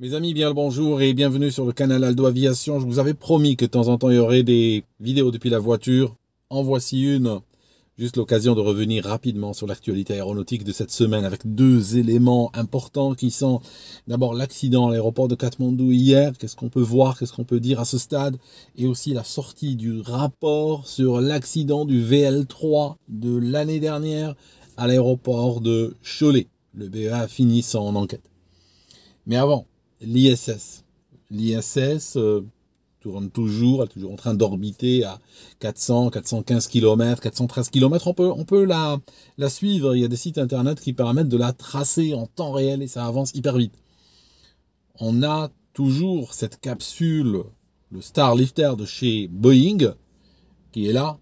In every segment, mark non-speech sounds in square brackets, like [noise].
Mes amis, bien le bonjour et bienvenue sur le canal Aldo Aviation. Je vous avais promis que de temps en temps il y aurait des vidéos depuis la voiture. En voici une. Juste l'occasion de revenir rapidement sur l'actualité aéronautique de cette semaine avec deux éléments importants qui sont d'abord l'accident à l'aéroport de Katmandou hier, qu'est-ce qu'on peut voir, qu'est-ce qu'on peut dire à ce stade, et aussi la sortie du rapport sur l'accident du VL3 de l'année dernière à l'aéroport de Cholet. Le BEA finit son enquête. Mais avant, l'ISS. L'ISS euh, tourne toujours, elle est toujours en train d'orbiter à 400, 415 km, 413 km. On peut, on peut la, la suivre. Il y a des sites internet qui permettent de la tracer en temps réel et ça avance hyper vite. On a toujours cette capsule, le Starlifter de chez Boeing, qui est là,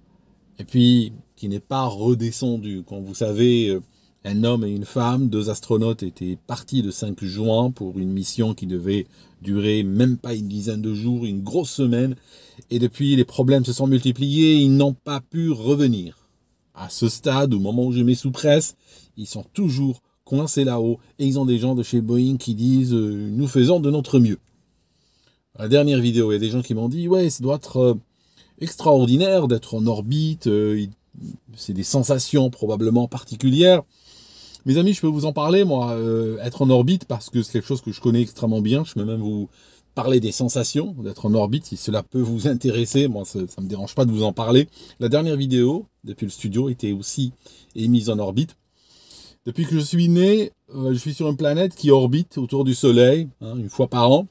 et puis qui n'est pas redescendue. Quand vous savez, euh, un homme et une femme, deux astronautes étaient partis le 5 juin pour une mission qui devait durer même pas une dizaine de jours, une grosse semaine. Et depuis, les problèmes se sont multipliés, ils n'ont pas pu revenir. À ce stade, au moment où je mets sous presse, ils sont toujours coincés là-haut et ils ont des gens de chez Boeing qui disent euh, nous faisons de notre mieux. La dernière vidéo, il y a des gens qui m'ont dit ouais, ça doit être euh, extraordinaire d'être en orbite, euh, c'est des sensations probablement particulières. Mes amis, je peux vous en parler, moi, euh, être en orbite, parce que c'est quelque chose que je connais extrêmement bien. Je peux même vous parler des sensations d'être en orbite, si cela peut vous intéresser. Moi, ça, ne me dérange pas de vous en parler. La dernière vidéo, depuis le studio, était aussi émise en orbite. Depuis que je suis né, euh, je suis sur une planète qui orbite autour du Soleil, hein, une fois par an.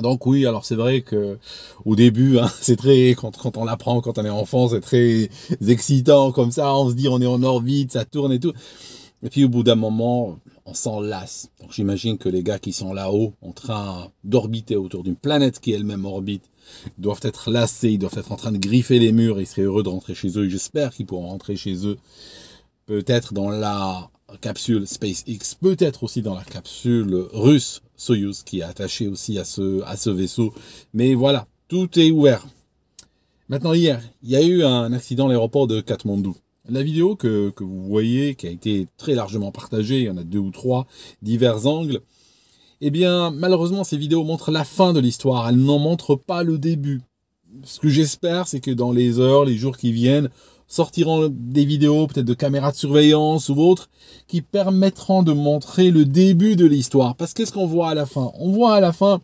Donc oui, alors c'est vrai que au début, hein, [laughs] c'est très quand, quand on l'apprend, quand on est enfant, c'est très excitant comme ça. On se dit on est en orbite, ça tourne et tout. Et puis au bout d'un moment, on s'en lasse. Donc j'imagine que les gars qui sont là-haut, en train d'orbiter autour d'une planète qui elle-même orbite, doivent être lassés, ils doivent être en train de griffer les murs, ils seraient heureux de rentrer chez eux, j'espère qu'ils pourront rentrer chez eux, peut-être dans la capsule SpaceX, peut-être aussi dans la capsule russe Soyuz qui est attachée aussi à ce, à ce vaisseau. Mais voilà, tout est ouvert. Maintenant, hier, il y a eu un accident à l'aéroport de Katmandou. La vidéo que, que, vous voyez, qui a été très largement partagée, il y en a deux ou trois, divers angles, eh bien, malheureusement, ces vidéos montrent la fin de l'histoire, elles n'en montrent pas le début. Ce que j'espère, c'est que dans les heures, les jours qui viennent, sortiront des vidéos, peut-être de caméras de surveillance ou autres, qui permettront de montrer le début de l'histoire. Parce qu'est-ce qu'on voit à la fin On voit à la fin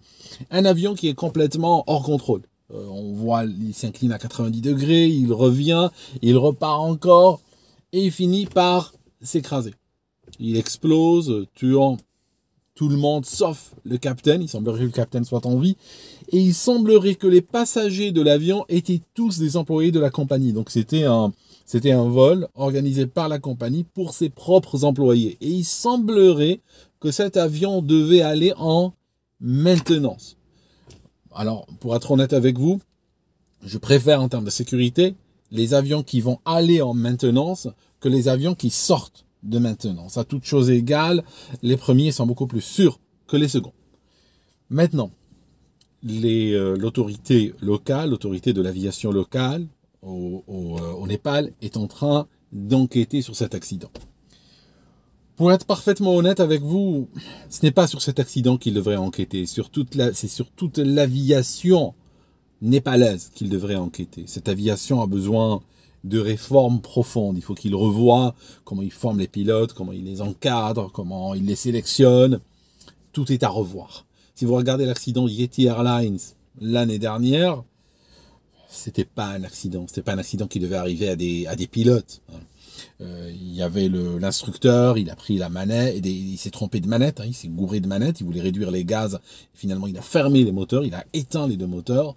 un avion qui est complètement hors contrôle. Euh, on voit, il s'incline à 90 degrés, il revient, il repart encore, et il finit par s'écraser. Il explose, tuant tout le monde sauf le capitaine. Il semblerait que le capitaine soit en vie. Et il semblerait que les passagers de l'avion étaient tous des employés de la compagnie. Donc c'était un, c'était un vol organisé par la compagnie pour ses propres employés. Et il semblerait que cet avion devait aller en maintenance. Alors, pour être honnête avec vous, je préfère en termes de sécurité les avions qui vont aller en maintenance que les avions qui sortent de maintenance. À toutes choses égales, les premiers sont beaucoup plus sûrs que les seconds. Maintenant, euh, l'autorité locale, l'autorité de l'aviation locale euh, au Népal est en train d'enquêter sur cet accident. Pour être parfaitement honnête avec vous, ce n'est pas sur cet accident qu'il devrait enquêter. Sur toute la, c'est sur toute l'aviation népalaise qu'il devrait enquêter. Cette aviation a besoin de réformes profondes. Il faut qu'il revoie comment il forme les pilotes, comment il les encadre, comment il les sélectionne. Tout est à revoir. Si vous regardez l'accident Yeti Airlines l'année dernière, c'était pas un accident. C'était pas un accident qui devait arriver à des, à des pilotes. Hein. Euh, il y avait l'instructeur, il a pris la manette, et il s'est trompé de manette, hein, il s'est gouré de manette, il voulait réduire les gaz. Finalement, il a fermé les moteurs, il a éteint les deux moteurs.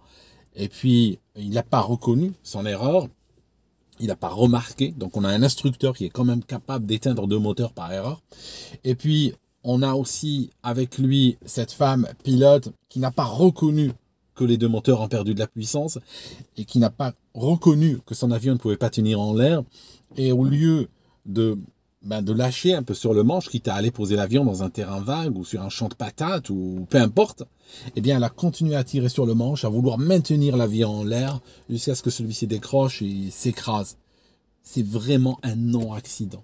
Et puis, il n'a pas reconnu son erreur. Il n'a pas remarqué. Donc, on a un instructeur qui est quand même capable d'éteindre deux moteurs par erreur. Et puis, on a aussi avec lui cette femme pilote qui n'a pas reconnu que les deux moteurs ont perdu de la puissance et qui n'a pas reconnu que son avion ne pouvait pas tenir en l'air et au lieu de, ben, de lâcher un peu sur le manche, quitte à aller poser l'avion dans un terrain vague ou sur un champ de patates ou peu importe, eh bien, elle a continué à tirer sur le manche, à vouloir maintenir l'avion en l'air jusqu'à ce que celui-ci décroche et s'écrase. C'est vraiment un non-accident.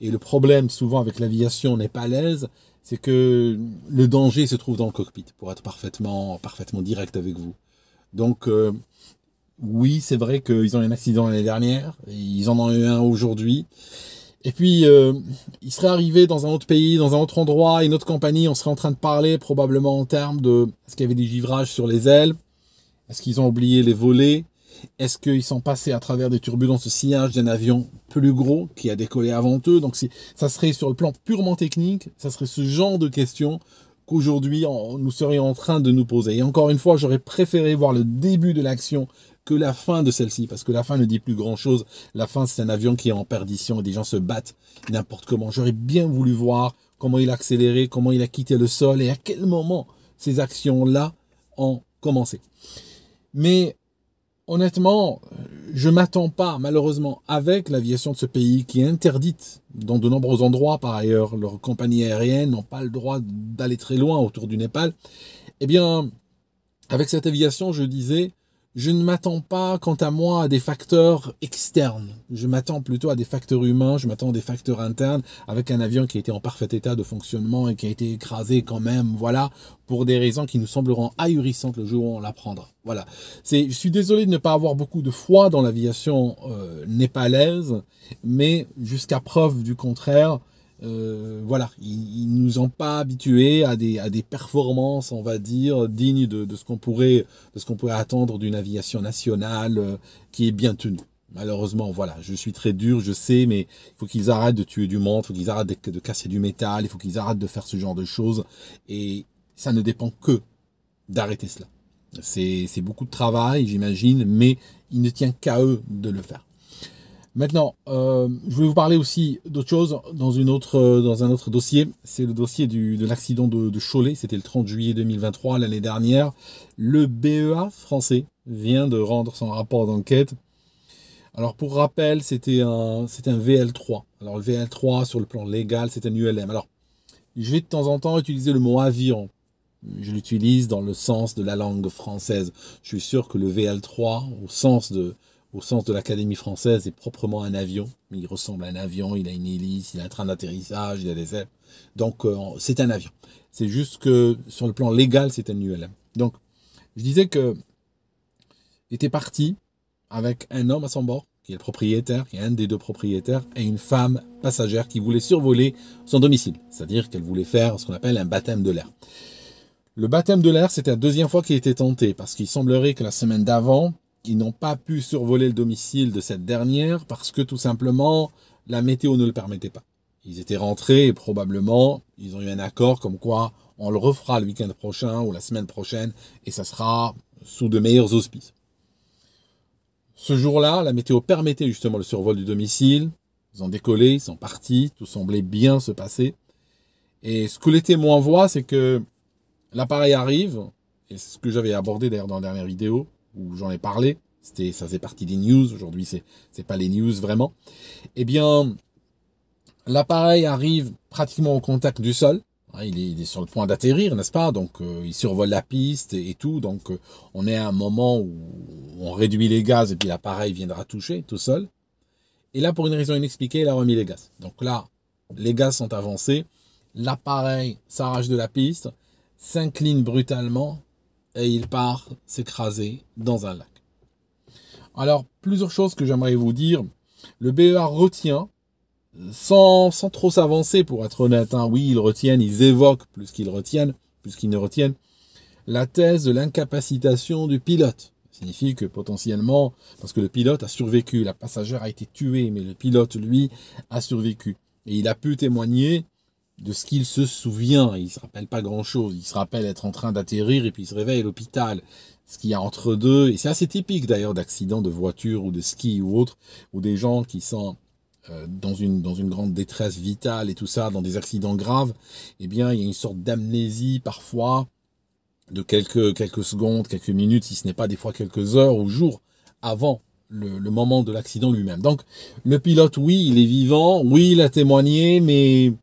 Et le problème souvent avec l'aviation n'est pas l'aise, c'est que le danger se trouve dans le cockpit, pour être parfaitement, parfaitement direct avec vous. Donc, euh, oui, c'est vrai qu'ils ont eu un accident l'année dernière, ils en ont eu un aujourd'hui. Et puis, euh, ils seraient arrivés dans un autre pays, dans un autre endroit, une autre compagnie, on serait en train de parler probablement en termes de est-ce qu'il y avait des givrages sur les ailes, est-ce qu'ils ont oublié les volets, est-ce qu'ils sont passés à travers des turbulences de sillage d'un avion plus gros qui a décollé avant eux Donc ça serait sur le plan purement technique, ça serait ce genre de questions qu'aujourd'hui nous serions en train de nous poser. Et encore une fois, j'aurais préféré voir le début de l'action que la fin de celle-ci, parce que la fin ne dit plus grand-chose. La fin, c'est un avion qui est en perdition et des gens se battent n'importe comment. J'aurais bien voulu voir comment il a accéléré, comment il a quitté le sol et à quel moment ces actions-là ont commencé. Mais honnêtement, je m'attends pas, malheureusement, avec l'aviation de ce pays qui est interdite dans de nombreux endroits par ailleurs, leurs compagnies aériennes n'ont pas le droit d'aller très loin autour du Népal. Eh bien, avec cette aviation, je disais, je ne m'attends pas, quant à moi, à des facteurs externes. Je m'attends plutôt à des facteurs humains, je m'attends à des facteurs internes, avec un avion qui était en parfait état de fonctionnement et qui a été écrasé quand même, voilà, pour des raisons qui nous sembleront ahurissantes le jour où on l'apprendra. Voilà. C'est, je suis désolé de ne pas avoir beaucoup de foi dans l'aviation euh, népalaise, mais jusqu'à preuve du contraire, euh, voilà, ils, ne nous ont pas habitués à des, à des performances, on va dire, dignes de, ce qu'on pourrait, de ce qu'on pourrait attendre d'une aviation nationale euh, qui est bien tenue. Malheureusement, voilà, je suis très dur, je sais, mais il faut qu'ils arrêtent de tuer du monde, il faut qu'ils arrêtent de, de casser du métal, il faut qu'ils arrêtent de faire ce genre de choses, et ça ne dépend que d'arrêter cela. C'est beaucoup de travail, j'imagine, mais il ne tient qu'à eux de le faire. Maintenant, euh, je vais vous parler aussi d'autre chose dans, une autre, euh, dans un autre dossier. C'est le dossier de l'accident de, Cholet. C'était le 30 juillet 2023, l'année dernière. Le BEA français vient de rendre son rapport d'enquête. Alors pour rappel, c'était un, c'était un VL3. Alors le VL3 sur le plan légal, c'est un ULM. Alors je vais de temps en temps utiliser le mot avion. Je l'utilise dans le sens de la langue française. Je suis sûr que le VL3, au sens de, au sens de l'Académie française, est proprement un avion. Il ressemble à un avion, il a une hélice, il a un train d'atterrissage, il a des ailes. Donc, euh, c'est un avion. C'est juste que sur le plan légal, c'est un ULM. Donc, je disais que était parti avec un homme à son bord, qui est le propriétaire, qui est un des deux propriétaires, et une femme passagère qui voulait survoler son domicile. C'est-à-dire qu'elle voulait faire ce qu'on appelle un baptême de l'air. Le baptême de l'air, c'était la deuxième fois qu'il était tenté, parce qu'il semblerait que la semaine d'avant, ils n'ont pas pu survoler le domicile de cette dernière parce que tout simplement la météo ne le permettait pas. Ils étaient rentrés et probablement ils ont eu un accord comme quoi on le refera le week-end prochain ou la semaine prochaine et ça sera sous de meilleurs auspices. Ce jour-là, la météo permettait justement le survol du domicile. Ils ont décollé, ils sont partis, tout semblait bien se passer. Et ce que les témoins voient, c'est que l'appareil arrive, et c'est ce que j'avais abordé d'ailleurs dans la dernière vidéo, où j'en ai parlé. C'était, ça faisait partie des news. Aujourd'hui, c'est, n'est pas les news vraiment. Eh bien, l'appareil arrive pratiquement au contact du sol. Hein, il est, sur le point d'atterrir, n'est-ce pas Donc, euh, il survole la piste et, tout. Donc, euh, on est à un moment où on réduit les gaz et puis l'appareil viendra toucher tout seul. Et là, pour une raison inexpliquée, il a remis les gaz. Donc là, les gaz sont avancés. L'appareil s'arrache de la piste, s'incline brutalement et il part s'écraser dans un lac. Alors, plusieurs choses que j'aimerais vous dire. Le BEA retient, sans, trop s'avancer pour être honnête, hein, oui, ils retiennent, ils évoquent plus qu'ils retiennent, plus qu'ils ne retiennent, la thèse de l'incapacitation du pilote. Ça signifie que potentiellement, parce que le pilote a survécu, la passagère a été tuée, mais le pilote, lui, a survécu. Et il a pu témoigner de ce qu'il se souvient. Il se rappelle pas grand-chose. Il se rappelle être en train d'atterrir et puis il se réveille à l'hôpital. Ce qu'il y a entre deux, et c'est assez typique d'ailleurs d'accidents de voiture ou de ski ou autre, ou des gens qui sont euh, dans une, dans une grande détresse vitale et tout ça, dans des accidents graves, eh bien, il y a une sorte d'amnésie parfois de quelques, quelques secondes, quelques minutes, si ce n'est pas des fois quelques heures ou jours avant le moment de l'accident lui-même. Donc, le pilote, oui, il est vivant, oui, il a témoigné, mais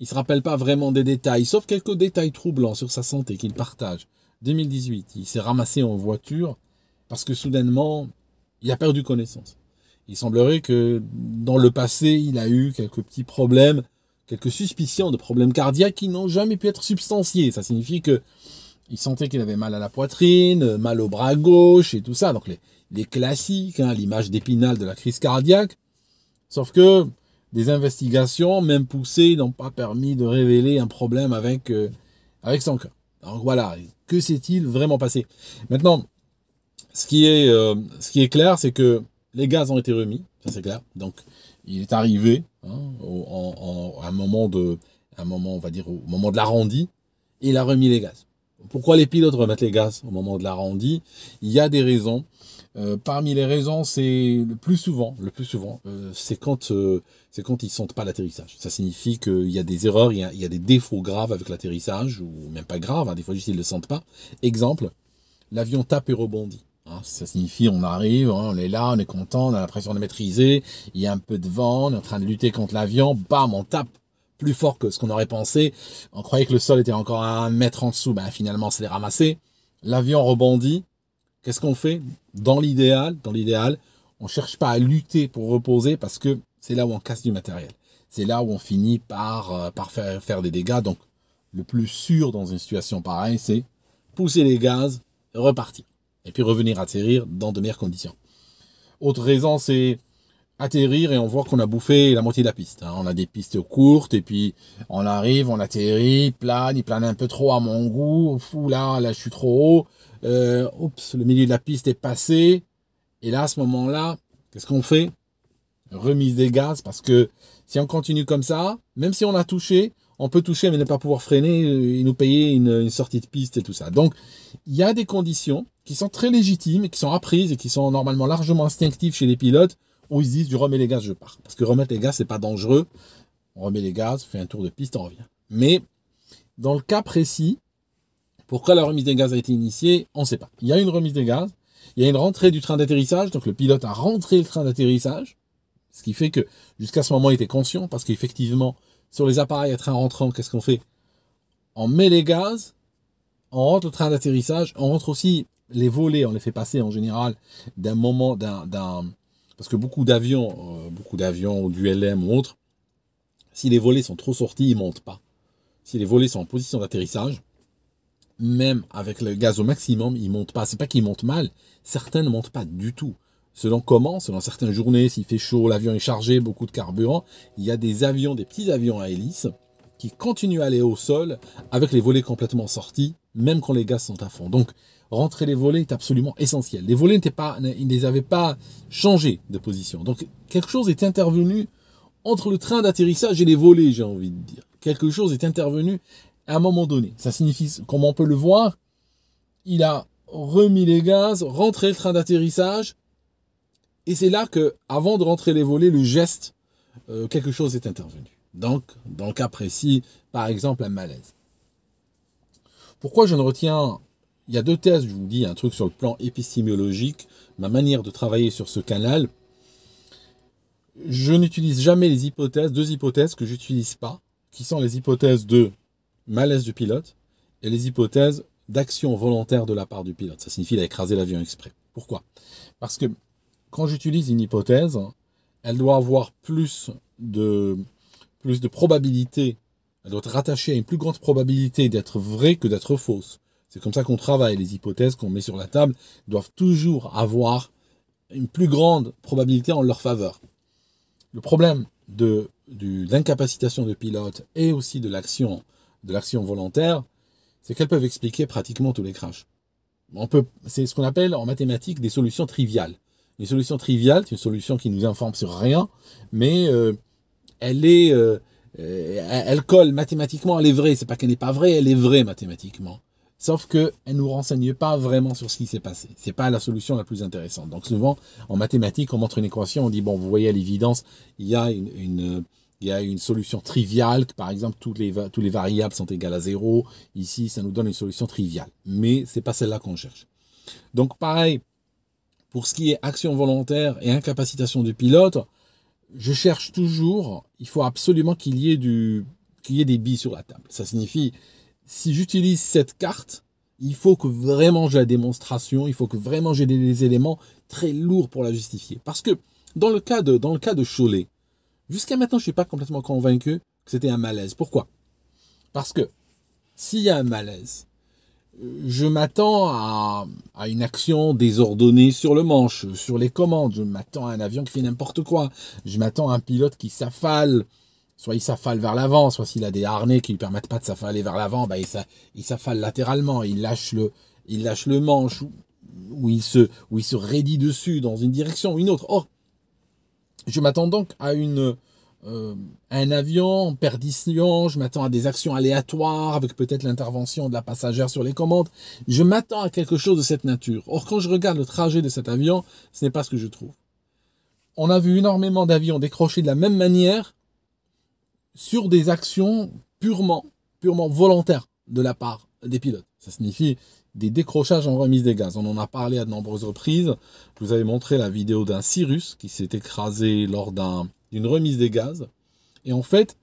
il se rappelle pas vraiment des détails, sauf quelques détails troublants sur sa santé qu'il partage. 2018, il s'est ramassé en voiture parce que soudainement, il a perdu connaissance. Il semblerait que dans le passé, il a eu quelques petits problèmes, quelques suspicions de problèmes cardiaques qui n'ont jamais pu être substantiés. Ça signifie que il sentait qu'il avait mal à la poitrine, mal au bras gauche et tout ça. Donc les, les classiques, hein, l'image d'épinal de la crise cardiaque. Sauf que des investigations, même poussées, n'ont pas permis de révéler un problème avec, euh, avec son cœur. Alors voilà, que s'est-il vraiment passé Maintenant, ce qui est, euh, ce qui est clair, c'est que les gaz ont été remis, ça c'est clair. Donc, il est arrivé hein, un moment de, un moment, on va dire au moment de l'arrondi, et il a remis les gaz. Pourquoi les pilotes remettent les gaz au moment de l'arrondi Il y a des raisons euh, parmi les raisons, c'est le plus souvent, le plus souvent, euh, c'est quand euh, c'est quand ils sentent pas l'atterrissage. Ça signifie qu'il y a des erreurs, il y a, des défauts graves avec l'atterrissage ou même pas graves. Hein, des fois juste ils le sentent pas. Exemple, l'avion tape et rebondit. Hein, ça signifie on arrive, hein, on est là, on est content, on a l'impression de maîtriser. Il y a un peu de vent, on est en train de lutter contre l'avion. Bam, on tape plus fort que ce qu'on aurait pensé. On croyait que le sol était encore à un mètre en dessous, ben finalement c'est ramassé. L'avion rebondit, Qu'est-ce qu'on fait Dans l'idéal, dans l'idéal, on ne cherche pas à lutter pour reposer parce que c'est là où on casse du matériel. C'est là où on finit par, euh, par faire, faire des dégâts. Donc, le plus sûr dans une situation pareille, c'est pousser les gaz, repartir. Et puis revenir atterrir dans de meilleures conditions. Autre raison, c'est atterrir et on voit qu'on a bouffé la moitié de la piste. Hein. On a des pistes courtes et puis on arrive, on atterrit, plane, il plane un peu trop à mon goût. Fou là, là je suis trop haut. Euh, oups, le milieu de la piste est passé. Et là, à ce moment-là, qu'est-ce qu'on fait Remise des gaz, parce que si on continue comme ça, même si on a touché, on peut toucher mais ne pas pouvoir freiner euh, et nous payer une, sortie de piste et tout ça. Donc, il y a des conditions qui sont très légitimes, qui sont apprises et qui sont normalement largement instinctives chez les pilotes où ils se disent je remets les gaz, je pars. Parce que remettre les gaz, c'est pas dangereux. On remet les gaz, on fait un tour de piste, on revient. Mais dans le cas précis, pourquoi la remise des gaz a été initiée On ne sait pas. Il y a une remise des gaz, il y a une rentrée du train d'atterrissage, donc le pilote a rentré le train d'atterrissage, ce qui fait que jusqu'à ce moment il était conscient, parce qu'effectivement, sur les appareils à train rentrant, qu'est-ce qu'on fait On met les gaz, on rentre le train d'atterrissage, on rentre aussi les volets, on les fait passer en général d'un moment, d'un, parce que beaucoup d'avions, euh, beaucoup d'avions ou du LM ou autre, si les volets sont trop sortis, ils montent pas. Si les volets sont en position d'atterrissage, même avec le gaz au maximum, ils montent pas. C'est pas qu'ils montent mal, certains ne montent pas du tout. Selon comment, selon certaines journées, s'il fait chaud, l'avion est chargé, beaucoup de carburant, il y a des avions, des petits avions à hélice qui continuent à aller au sol avec les volets complètement sortis, même quand les gaz sont à fond. Donc, rentrer les volets est absolument essentiel. Les volets n'étaient pas, ils ne les avaient pas changés de position. Donc, quelque chose est intervenu entre le train d'atterrissage et les volets, j'ai envie de dire. Quelque chose est intervenu à un moment donné. Ça signifie, comme on peut le voir, il a remis les gaz, rentré le train d'atterrissage, et c'est là que, avant de rentrer les volets, le geste, euh, quelque chose est intervenu. Donc, dans le cas précis, par exemple, un malaise. Pourquoi je ne retiens Il y a deux thèses, je vous dis, un truc sur le plan épistémologique, ma manière de travailler sur ce canal. Je n'utilise jamais les hypothèses, deux hypothèses que j'utilise pas, qui sont les hypothèses de malaise du pilote et les hypothèses d'action volontaire de la part du pilote. Ça signifie qu'il a écrasé l'avion exprès. Pourquoi Parce que quand j'utilise une hypothèse, elle doit avoir plus de, plus de probabilité, elle doit être rattachée à une plus grande probabilité d'être vraie que d'être fausse. C'est comme ça qu'on travaille. Les hypothèses qu'on met sur la table doivent toujours avoir une plus grande probabilité en leur faveur. Le problème de, l'incapacitation de, de pilote et aussi de l'action de l'action volontaire, c'est qu'elles peuvent expliquer pratiquement tous les crashs. On peut, c'est ce qu'on appelle en mathématiques des solutions triviales. Une solution triviale, c'est une solution qui nous informe sur rien, mais euh, elle est, euh, euh, elle colle mathématiquement, elle est vraie. C'est pas qu'elle n'est pas vraie, elle est vraie mathématiquement. Sauf que elle nous renseigne pas vraiment sur ce qui s'est passé. C'est pas la solution la plus intéressante. Donc souvent en mathématiques, on montre une équation, on dit bon, vous voyez à l'évidence, il y a une il y a une solution triviale, par exemple toutes les, tous les variables sont égales à 0. Ici, ça nous donne une solution triviale. Mais ce n'est pas celle-là qu'on cherche. Donc pareil, pour ce qui est action volontaire et incapacitation du pilote, je cherche toujours, il faut absolument qu'il y, y, ait des billes sur la table. Ça signifie, si j'utilise cette carte, il faut que vraiment j'ai la démonstration, il faut que vraiment j'ai des éléments très lourds pour la justifier. Parce que dans le cas de, dans le cas de Cholet, Jusqu'à maintenant, je ne suis pas complètement convaincu que c'était un malaise. Pourquoi Parce que s'il y a un malaise, euh, je m'attends à, une action désordonnée sur le manche, sur les commandes. Je m'attends à un avion qui fait n'importe quoi. Je m'attends à un pilote qui s'affale. Soit il s'affale vers l'avant, soit s'il a des harnais qui lui permettent pas de s'affaler vers l'avant, bah il s'affale latéralement, il lâche le, il lâche le manche, ou, il se, ou il se raidit dessus dans une direction ou une autre. Or, je m'attends donc à une euh, un avion en perdition, je m'attends à des actions aléatoires avec peut-être l'intervention de la passagère sur les commandes. Je m'attends à quelque chose de cette nature. Or, quand je regarde le trajet de cet avion, ce n'est pas ce que je trouve. On a vu énormément d'avions décrocher de la même manière sur des actions purement, purement volontaires de la part des pilotes. Ça signifie des décrochages en remise des gaz. On en a parlé à de nombreuses reprises. Je vous avais montré la vidéo d'un Cirrus qui s'est écrasé lors d'une remise des gaz. Et en fait...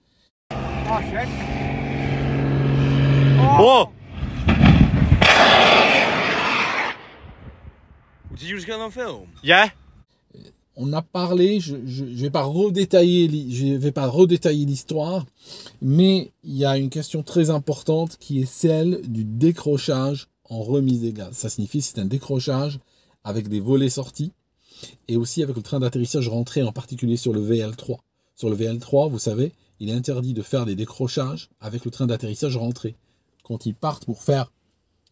Oh Did you just get on film? Yeah on a parlé, je ne vais pas redétailler, je vais pas redétailler l'histoire, mais il y a une question très importante qui est celle du décrochage en remise des gaz. Ça signifie c'est un décrochage avec des volets sortis et aussi avec le train d'atterrissage rentré, en particulier sur le VL3. Sur le VL3, vous savez, il est interdit de faire des décrochages avec le train d'atterrissage rentré. Quand ils partent pour faire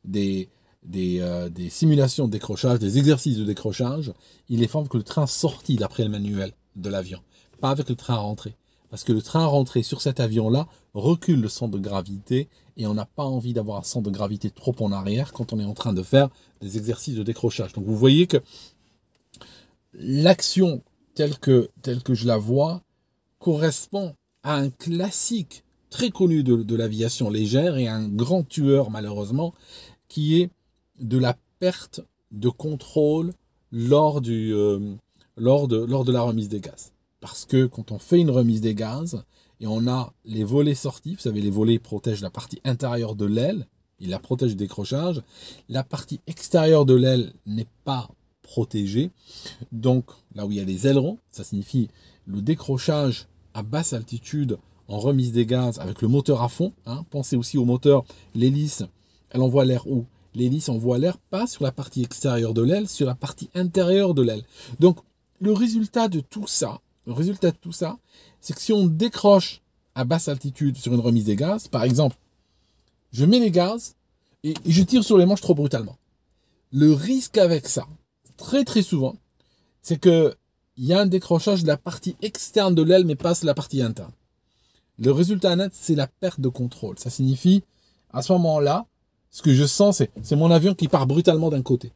des, euh, des, simulations de décrochage, des exercices de décrochage, il est fort que le train sorti d'après le manuel de l'avion, pas avec le train rentré. Parce que le train rentré sur cet avion-là recule le centre de gravité et on n'a pas envie d'avoir un centre de gravité trop en arrière quand on est en train de faire des exercices de décrochage. Donc vous voyez que l'action telle que, telle que je la vois correspond à un classique très connu de, de l'aviation légère et un grand tueur malheureusement qui est de la perte de contrôle lors, du, euh, lors, de, lors de la remise des gaz. Parce que quand on fait une remise des gaz et on a les volets sortis, vous savez, les volets protègent la partie intérieure de l'aile, ils la protègent du décrochage, la partie extérieure de l'aile n'est pas protégée. Donc là où il y a les ailerons, ça signifie le décrochage à basse altitude en remise des gaz avec le moteur à fond. Hein. Pensez aussi au moteur, l'hélice, elle envoie l'air où L'hélice envoie l'air pas sur la partie extérieure de l'aile, sur la partie intérieure de l'aile. Donc, le résultat de tout ça, le résultat de tout ça, c'est que si on décroche à basse altitude sur une remise des gaz, par exemple, je mets les gaz et je tire sur les manches trop brutalement. Le risque avec ça, très très souvent, c'est que il y a un décrochage de la partie externe de l'aile, mais pas de la partie interne. Le résultat net, c'est la perte de contrôle. Ça signifie, à ce moment-là, ce que je sens, c'est mon avion qui part brutalement d'un côté.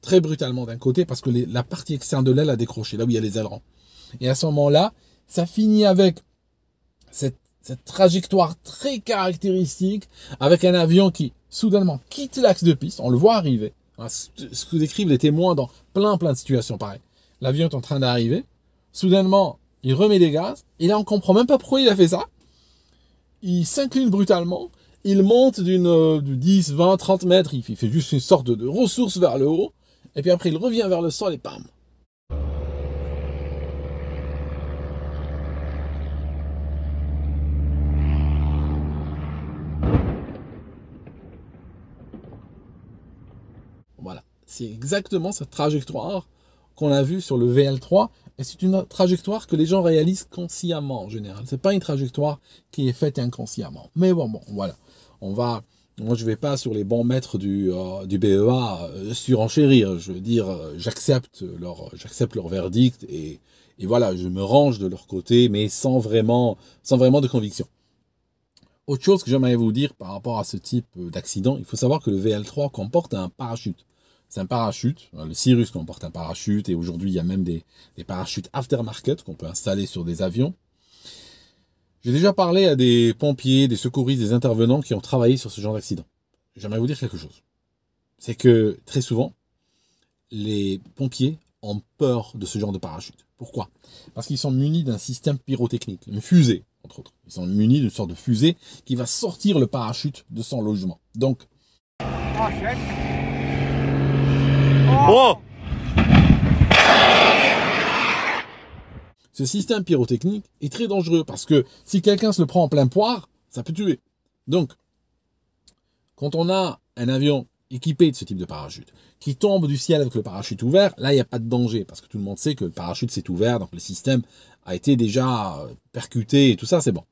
Très brutalement d'un côté parce que la partie externe de l'aile a décroché, là où il y a les ailerons. Et à ce moment-là, ça finit avec cette, cette trajectoire très caractéristique, avec un avion qui soudainement quitte l'axe de piste, on le voit arriver. Hein, ce que décrivent les témoins dans plein plein de situations pareilles. L'avion est en train d'arriver, soudainement il remet des gaz, et là on comprend même pas pourquoi il a fait ça. Il s'incline brutalement, il monte d'une 10, 20, 30 mètres, il fait, juste une sorte de, ressource vers le haut, et puis après il revient vers le sol et pam. Voilà, c'est exactement cette trajectoire qu'on a vue sur le VL3 et c'est une trajectoire que les gens réalisent consciemment en général. C'est pas une trajectoire qui est faite inconsciemment. Mais bon, bon, voilà. On va, moi, je vais pas sur les bons maîtres du, euh, du BEA euh, surenchérir. Je veux dire, euh, j'accepte leur, j'accepte leur verdict et, voilà, je me range de leur côté, mais sans vraiment, sans vraiment de conviction. Autre chose que j'aimerais vous dire par rapport à ce type d'accident, il faut savoir que le VL3 comporte un parachute c'est un parachute. Euh, le Cirrus comporte un parachute et aujourd'hui il y a même des, parachutes aftermarket qu'on peut installer sur des avions. J'ai déjà parlé à des pompiers, des secouristes, des intervenants qui ont travaillé sur ce genre d'accident. J'aimerais vous dire quelque chose. C'est que très souvent, les pompiers ont peur de ce genre de parachute. Pourquoi Parce qu'ils sont munis d'un système pyrotechnique, une fusée, entre autres. Ils sont munis d'une sorte de fusée qui va sortir le parachute de son logement. Donc... Ce système pyrotechnique est très dangereux parce que si quelqu'un se le prend en plein poire, ça peut tuer. Donc, quand on a un avion équipé de ce type de parachute, qui tombe du ciel avec le parachute ouvert, là, il n'y a pas de danger, parce que tout le monde sait que le parachute s'est ouvert, donc le système a été déjà euh, percuté et tout ça, c'est bon.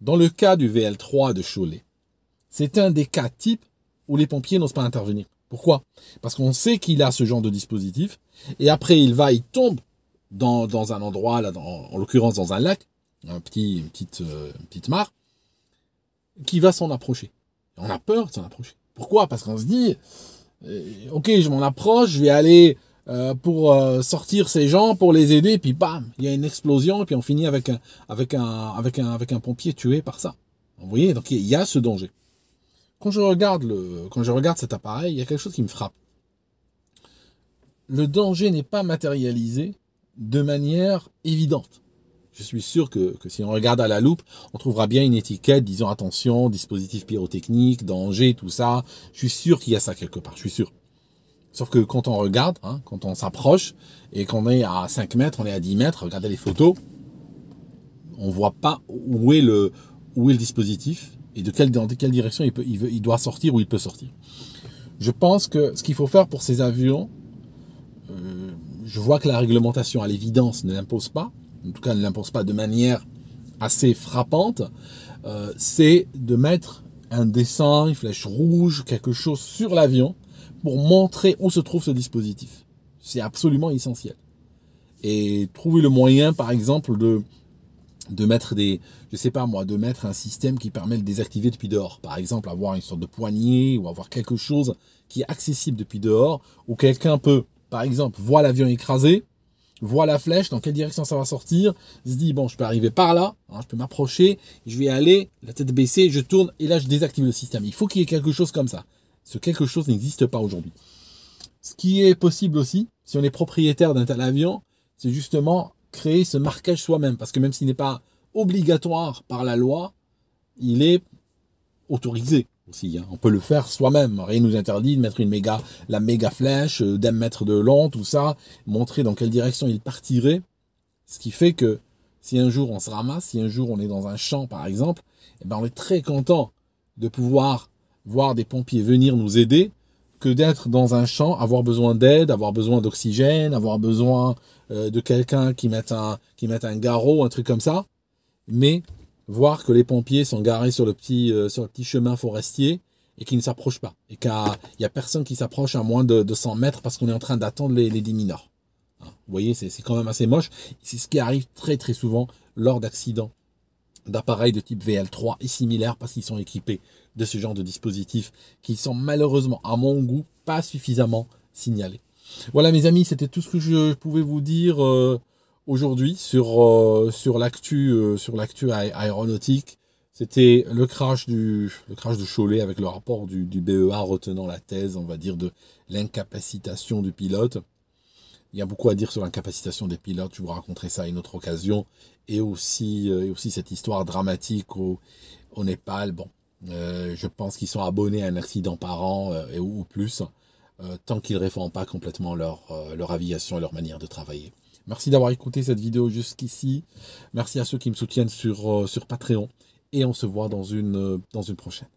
Dans le cas du VL3 de Cholet, c'est un des cas types où les pompiers n'osent pas intervenir. Pourquoi Parce qu'on sait qu'il a ce genre de dispositif, et après il va, il tombe dans, un endroit, là, en l'occurrence dans un lac, petit, une, petite, euh, petite mare, qui va s'en approcher. On a peur de s'en approcher. Pourquoi Parce qu'on se dit, euh, ok, je m'en approche, je vais aller euh, pour sortir ces gens, pour les aider, puis bam, il y a une explosion, et puis on finit avec un, avec un, avec un, avec un pompier tué par ça. Vous voyez, donc il y a ce danger quand je regarde le, quand je regarde cet appareil, il y a quelque chose qui me frappe. Le danger n'est pas matérialisé de manière évidente. Je suis sûr que, si on regarde à la loupe, on trouvera bien une étiquette disant attention, dispositif pyrotechnique, danger, tout ça. Je suis sûr qu'il y a ça quelque part, je suis sûr. Sauf que quand on regarde, hein, quand on s'approche et qu'on est à 5 mètres, on est à 10 mètres, regardez les photos, on voit pas où est le, où est le dispositif, et de quelle, dans quelle direction il, peut, il, veut, il doit sortir ou il peut sortir. Je pense que ce qu'il faut faire pour ces avions, euh, je vois que la réglementation, à l'évidence, ne l'impose pas, en tout cas ne l'impose pas de manière assez frappante, euh, c'est de mettre un dessin, une flèche rouge, quelque chose sur l'avion pour montrer où se trouve ce dispositif. C'est absolument essentiel. Et trouver le moyen, par exemple, de de mettre des, je sais pas moi, de mettre un système qui permet de désactiver depuis dehors. Par exemple, avoir une sorte de poignée ou avoir quelque chose qui est accessible depuis dehors, où quelqu'un peut, par exemple, voir l'avion écrasé, voir la flèche, dans quelle direction ça va sortir, se dit bon, je peux arriver par là, hein, je peux m'approcher, je vais aller, la tête baissée, je tourne et là je désactive le système. Il faut qu'il y ait quelque chose comme ça. Ce quelque chose n'existe pas aujourd'hui. Ce qui est possible aussi, si on est propriétaire d'un tel avion, c'est justement créer ce marquage soi-même. Parce que même s'il n'est pas obligatoire par la loi, il est autorisé aussi. Hein. On peut le faire soi-même. Rien ne nous interdit de mettre une méga, la méga flèche euh, d'un de long, tout ça, montrer dans quelle direction il partirait. Ce qui fait que si un jour on se ramasse, si un jour on est dans un champ par exemple, eh ben on est très content de pouvoir voir des pompiers venir nous aider que d'être dans un champ, avoir besoin d'aide, avoir besoin d'oxygène, avoir besoin euh, de quelqu'un qui mette un qui mette un garrot, un truc comme ça. Mais voir que les pompiers sont garés sur le petit euh, sur le petit chemin forestier et qu'ils ne s'approchent pas et qu'il y a personne qui s'approche à moins de, 100 mètres parce qu'on est en train d'attendre les, les 10 mineurs. Hein, vous voyez, c'est quand même assez moche. C'est ce qui arrive très très souvent lors d'accidents d'appareils de type VL3 et similaire parce qu'ils sont équipés de ce genre de dispositifs qui sont malheureusement, à mon goût, pas suffisamment signalés. Voilà mes amis, c'était tout ce que je pouvais vous dire euh, aujourd'hui sur, euh, sur l'actu euh, sur aéronautique. C'était le crash du le crash de Cholet avec le rapport du, du BEA retenant la thèse, on va dire, de l'incapacitation du pilote. Il y a beaucoup à dire sur l'incapacitation des pilotes, je vous raconterai ça à une autre occasion. Et aussi, et aussi cette histoire dramatique au, au Népal. Bon, euh, je pense qu'ils sont abonnés à un accident par an euh, et, ou, plus, euh, tant qu'ils ne réforment pas complètement leur, leur aviation et leur manière de travailler. Merci d'avoir écouté cette vidéo jusqu'ici. Merci à ceux qui me soutiennent sur, sur Patreon. Et on se voit dans une, dans une prochaine.